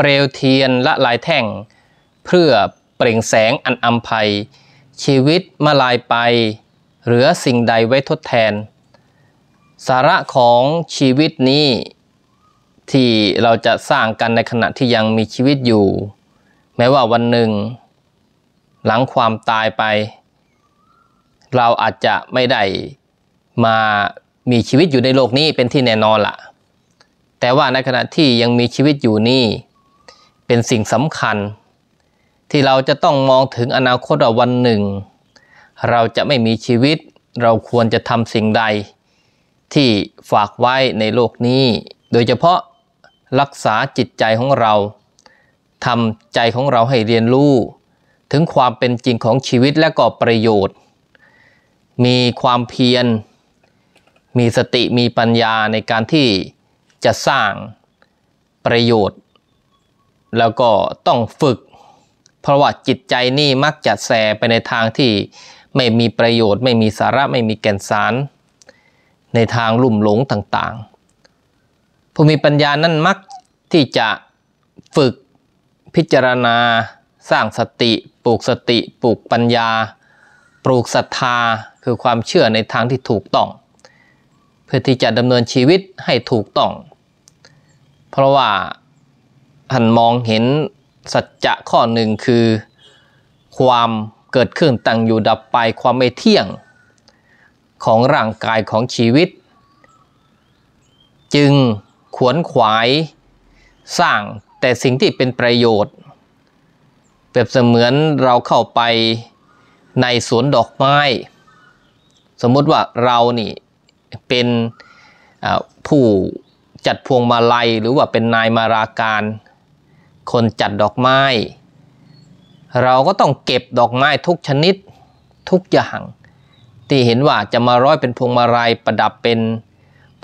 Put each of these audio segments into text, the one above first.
เปลวเทียนละลายแท่งเพื่อเปล่งแสงอันอัมภัยชีวิตมาลายไป เหลือสิ่งใดไว้ทดแทน สาระของชีวิตนี้ที่เราจะสร้างกันในขณะที่ยังมีชีวิตอยู่ แม้ว่าวันหนึ่ง หลังความตายไป เราอาจจะไม่ได้มามีชีวิตอยู่ในโลกนี้เป็นที่แน่นอนละ่ะแต่ว่าในขณะที่ยังมีชีวิตอยู่นี่เป็นสิ่งสำคัญ ที่เราจะต้องมองถึงอนาคตวันหนึ่ง เราจะไม่มีชีวิตเราควรจะทำสิ่งใดที่ฝากไว้ในโลกนี้ โดยเฉพาะรักษาจิตใจของเราทำใจของเราให้เรียนรู้ถึงความเป็นจริงของชีวิตและก่อประโยชน์ มีความเพียรมีสติมีปัญญาในการที่จะสร้างประโยชน์แล้วก็ต้องฝึก เพราะว่าจิตใจนี่มักจะแสไปในทางที่ไม่มีประโยชน์ ไม่มีสาระไม่มีแก่นสาร ในทางลุ่มหลงต่าง ๆผู้มีปัญญานั้นมักที่จะฝึกพิจารณา สร้างสติ ปลูกสติปลูกปัญญา ปลูกศรัทธา คือความเชื่อในทางที่ถูกต้อง เพื่อที่จะดำเนินชีวิตให้ถูกต้อง เพราะว่าท่านมองเห็นสัจจะข้อหนึ่งคือความเกิดขึ้นตั้งอยู่ดับไปความไม่เที่ยง ของร่างกายของชีวิต จึงขวนขวายสร้างแต่สิ่งที่เป็นประโยชน์เปรียบเสมือนเราเข้าไปในสวนดอกไม้ สมมติว่าเรานี่เป็นผู้จัดพวงมาลัยหรือว่าเป็นนายมาราการคนจัดดอกไม้ เราก็ต้องเก็บดอกไม้ทุกชนิดทุกอย่างที่เห็นว่าจะมาร้อยเป็นพวงมาลัยประดับเป็น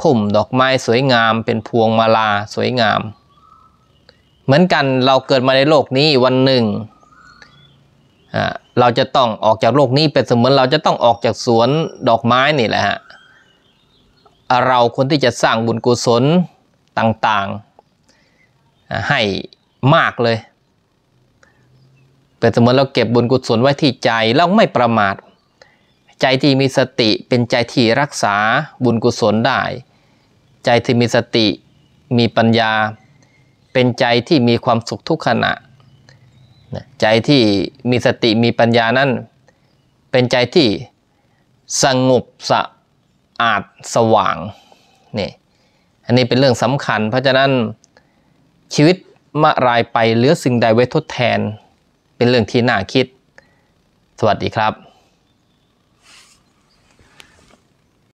พุ่มดอกไม้สวยงาม เป็นพวงมาลาสวยงาม เหมือนกันเราเกิดมาในโลกนี้วันหนึ่ง เราจะต้องออกจากโลกนี้เป็นเสมือนเราจะต้องออกจากสวนดอกไม้นี่แหละฮะเราคนที่จะสร้างบุญกุศลต่างๆให้มากเลยแต่เสมือนเราเก็บบุญกุศลไว้ที่ใจเราไม่ประมาท ใจที่มีสติ เป็นใจที่รักษาบุญกุศลได้ ใจที่มีสติมีปัญญา เป็นใจที่มีความสุขทุกขณะใจที่มีสติมีปัญญานั้นเป็นใจที่สงบสะอาดสว่าง นี่ อันนี้เป็นเรื่องสำคัญ เพราะฉะนั้นชีวิตมะรายไปเหลือสิ่งใดไว้ทดแทน เป็นเรื่องที่น่าคิด สวัสดีครับ